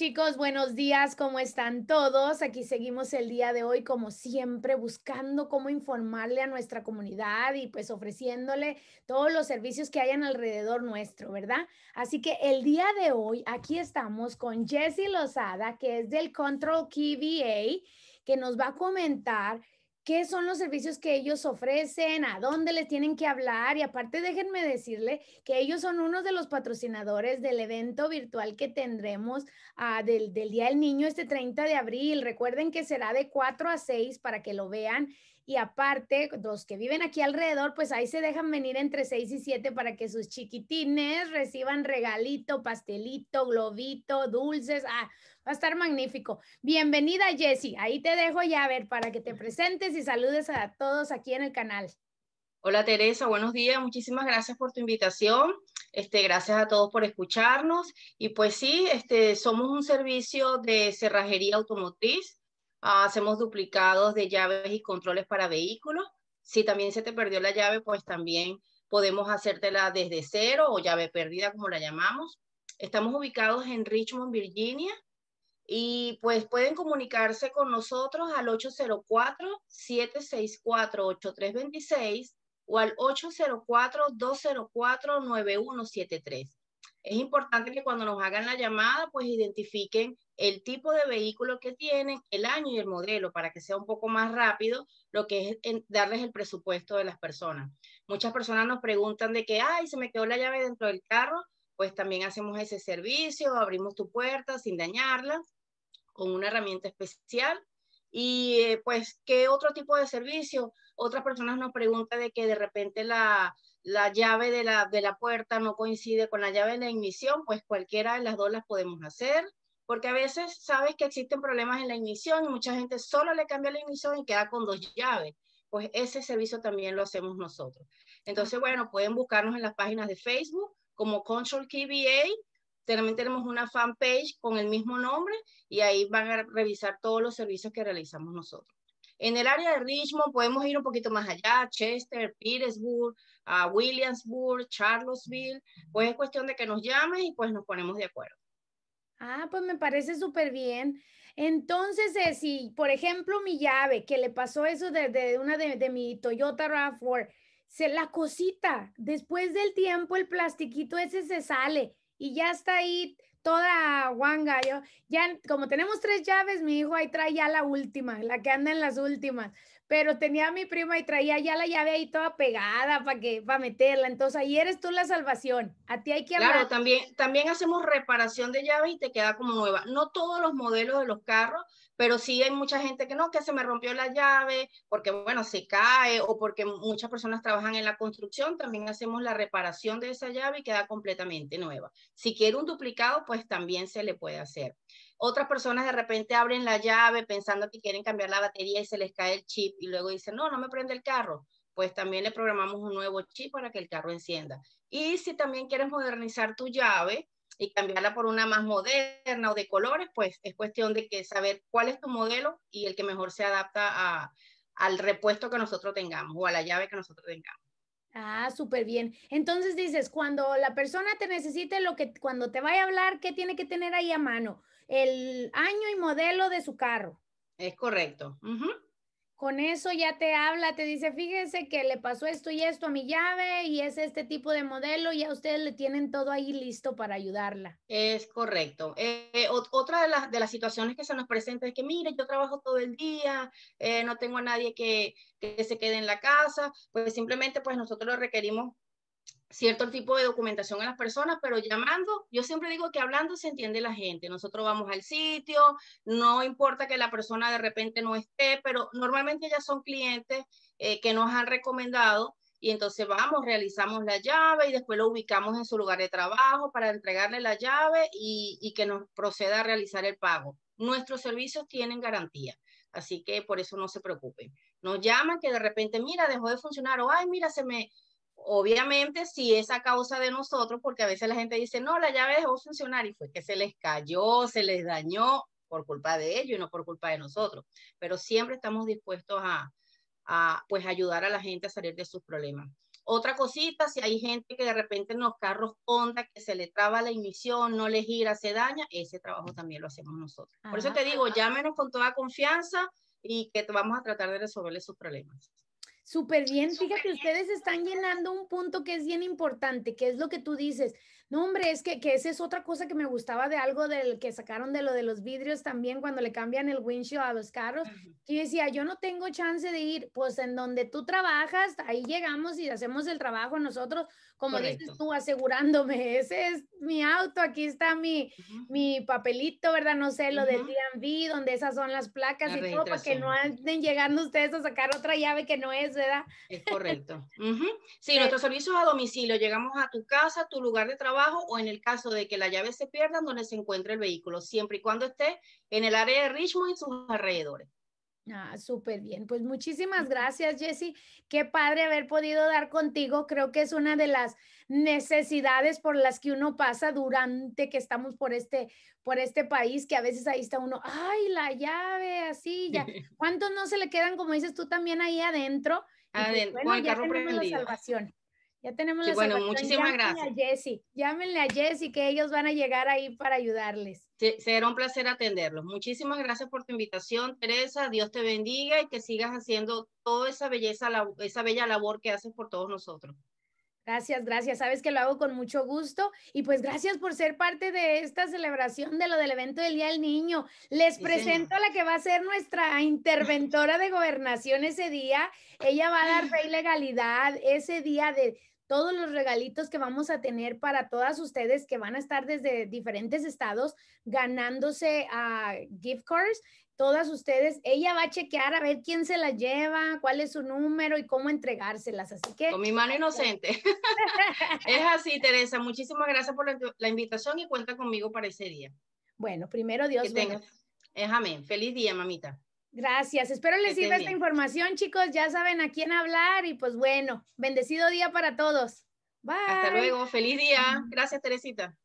chicos, buenos días, ¿cómo están todos? Aquí seguimos el día de hoy, como siempre, buscando cómo informarle a nuestra comunidad y pues ofreciéndole todos los servicios que hayan alrededor nuestro, ¿verdad? Así que el día de hoy aquí estamos con Jessie Lozada, que es del Control KVA, que nos va a comentar qué son los servicios que ellos ofrecen, a dónde les tienen que hablar y aparte déjenme decirle que ellos son uno de los patrocinadores del evento virtual que tendremos ah, del, del Día del Niño este 30 de abril. Recuerden que será de 4 a 6 para que lo vean y aparte los que viven aquí alrededor, pues ahí se dejan venir entre 6 y 7 para que sus chiquitines reciban regalito, pastelito, globito, dulces. Ah, va a estar magnífico. Bienvenida Jessie, ahí te dejo ya a ver para que te presentes y saludes a todos aquí en el canal. Hola Teresa, buenos días, muchísimas gracias por tu invitación. Este, gracias a todos por escucharnos. Y pues sí, este, somos un servicio de cerrajería automotriz Ah, hacemos duplicados de llaves y controles para vehículos. Si también se te perdió la llave, pues también podemos hacértela desde cero o llave perdida, como la llamamos. Estamos ubicados en Richmond, Virginia, y pues pueden comunicarse con nosotros al 804-764-8326 o al 804-204-9173 es importante que cuando nos hagan la llamada, pues identifiquen el tipo de vehículo que tienen, el año y el modelo, para que sea un poco más rápido lo que es darles el presupuesto de las personas. Muchas personas nos preguntan de que, ay, se me quedó la llave dentro del carro, pues también hacemos ese servicio, abrimos tu puerta sin dañarla, con una herramienta especial. Y eh, pues, ¿qué otro tipo de servicio? Otras personas nos preguntan de que de repente la, la llave de la, de la puerta no coincide con la llave de la ignición, pues cualquiera de las dos las podemos hacer, porque a veces sabes que existen problemas en la ignición y mucha gente solo le cambia la ignición y queda con dos llaves. Pues ese servicio también lo hacemos nosotros. Entonces, bueno, pueden buscarnos en las páginas de Facebook como Control KBA. También tenemos una fanpage con el mismo nombre y ahí van a revisar todos los servicios que realizamos nosotros. En el área de Richmond podemos ir un poquito más allá, Chester, Petersburg, a Williamsburg, Charlottesville, pues es cuestión de que nos llames y pues nos ponemos de acuerdo. Ah, pues me parece súper bien. Entonces, si, por ejemplo, mi llave, que le pasó eso de, una de, de, mi Toyota RAV4, se la cosita, después del tiempo el plastiquito ese se sale y ya está ahí toda guanga. Yo, ya, como tenemos tres llaves, mi hijo ahí trae ya la última, la que anda en las últimas pero tenía a mi prima y traía ya la llave ahí toda pegada para que para meterla. Entonces ahí eres tú la salvación. A ti hay que hablar. Claro, también también hacemos reparación de llaves y te queda como nueva. No todos los modelos de los carros, pero sí hay mucha gente que no, que se me rompió la llave porque bueno, se cae o porque muchas personas trabajan en la construcción, también hacemos la reparación de esa llave y queda completamente nueva. Si quiere un duplicado, pues también se le puede hacer. Otras personas de repente abren la llave pensando que quieren cambiar la batería y se les cae el chip y luego dicen, no, no me prende el carro. Pues también le programamos un nuevo chip para que el carro encienda. Y si también quieres modernizar tu llave y cambiarla por una más moderna o de colores, pues es cuestión de que saber cuál es tu modelo y el que mejor se adapta al repuesto que nosotros tengamos o a la llave que nosotros tengamos. Ah, súper bien. Entonces dices, cuando la persona te necesite lo que, cuando te vaya a hablar, ¿qué tiene que tener ahí a mano? El año y modelo de su carro. Es correcto con eso ya te habla, te dice, fíjense que le pasó esto y esto a mi llave y es este tipo de modelo y a ustedes le tienen todo ahí listo para ayudarla. Es correcto. Eh, eh, otra de las, de las situaciones que se nos presenta es que, mire, yo trabajo todo el día, eh, no tengo a nadie que, que se quede en la casa, pues simplemente pues nosotros lo requerimos cierto tipo de documentación a las personas, pero llamando, yo siempre digo que hablando se entiende la gente. Nosotros vamos al sitio, no importa que la persona de repente no esté, pero normalmente ya son clientes eh, que nos han recomendado y entonces vamos, realizamos la llave y después lo ubicamos en su lugar de trabajo para entregarle la llave y, y que nos proceda a realizar el pago. Nuestros servicios tienen garantía. Así que por eso no se preocupen. Nos llaman que de repente, mira, dejó de funcionar o, ay, mira, se me, Obviamente, si es a causa de nosotros, porque a veces la gente dice, no, la llave dejó funcionar y fue que se les cayó, se les dañó por culpa de ellos y no por culpa de nosotros. Pero siempre estamos dispuestos a, pues, ayudar a la gente a salir de sus problemas. Otra cosita, si hay gente que de repente en los carros Honda que se le traba la inmisión, no les gira, se daña, ese trabajo también lo hacemos nosotros. Por eso te digo, llámenos con toda confianza y que vamos a tratar de resolverle sus problemas. Súper bien, fíjate, ustedes están llenando un punto que es bien importante, que es lo que tú dices. No, hombre, es que, que esa es otra cosa que me gustaba de algo del que sacaron de lo de los vidrios también cuando le cambian el windshield a los carros. Yo Y decía, yo no tengo chance de ir, pues en donde tú trabajas, ahí llegamos y hacemos el trabajo nosotros, como dices tú, asegurándome, ese es mi auto, aquí está mi, mi papelito, ¿verdad? No sé, lo del DMV, donde esas son las placas y todo, para que no anden llegando ustedes a sacar otra llave que no es, ¿verdad? Es correcto. Sí, nuestros servicios a domicilio, llegamos a tu casa, tu lugar de trabajo o en el caso de que la llave se pierda, donde se encuentre el vehículo, siempre y cuando esté en el área de Richmond y sus alrededores. Ah, súper bien. Pues muchísimas gracias, Jesse Qué padre haber podido dar contigo. Creo que es una de las necesidades por las que uno pasa durante que estamos por este, por este país, que a veces ahí está uno, ay, la llave, así ya. ¿Cuántos no se le quedan, como dices tú, también ahí adentro? Pues adentro, pues, con el carro prendido. La salvación. Ya tenemos la bueno, muchísimas Llámenle gracias. A Jessy, llámenle a Jessy que ellos van a llegar ahí para ayudarles. será un placer atenderlos. Muchísimas gracias por tu invitación, Teresa. Dios te bendiga y que sigas haciendo toda esa belleza, esa bella labor que haces por todos nosotros. Gracias, gracias. Sabes que lo hago con mucho gusto. Y pues gracias por ser parte de esta celebración de lo del evento del Día del Niño. Les presento a la que va a ser nuestra interventora de gobernación ese día. Ella va a dar y legalidad ese día de, todos los regalitos que vamos a tener para todas ustedes que van a estar desde diferentes estados ganándose a ah, gift cards. Todas ustedes, ella va a chequear a ver quién se las lleva, cuál es su número y cómo entregárselas. Así que. Con mi mano inocente. es así, Teresa. Muchísimas gracias por la, invitación y cuenta conmigo para ese día. Bueno, primero Dios. Que tengas. Es amén. Feliz día, mamita. Gracias. Espero les sirva esta información, chicos. Ya saben a quién hablar y pues bueno, bendecido día para todos. Bye. Hasta luego. Feliz día. Gracias, Teresita.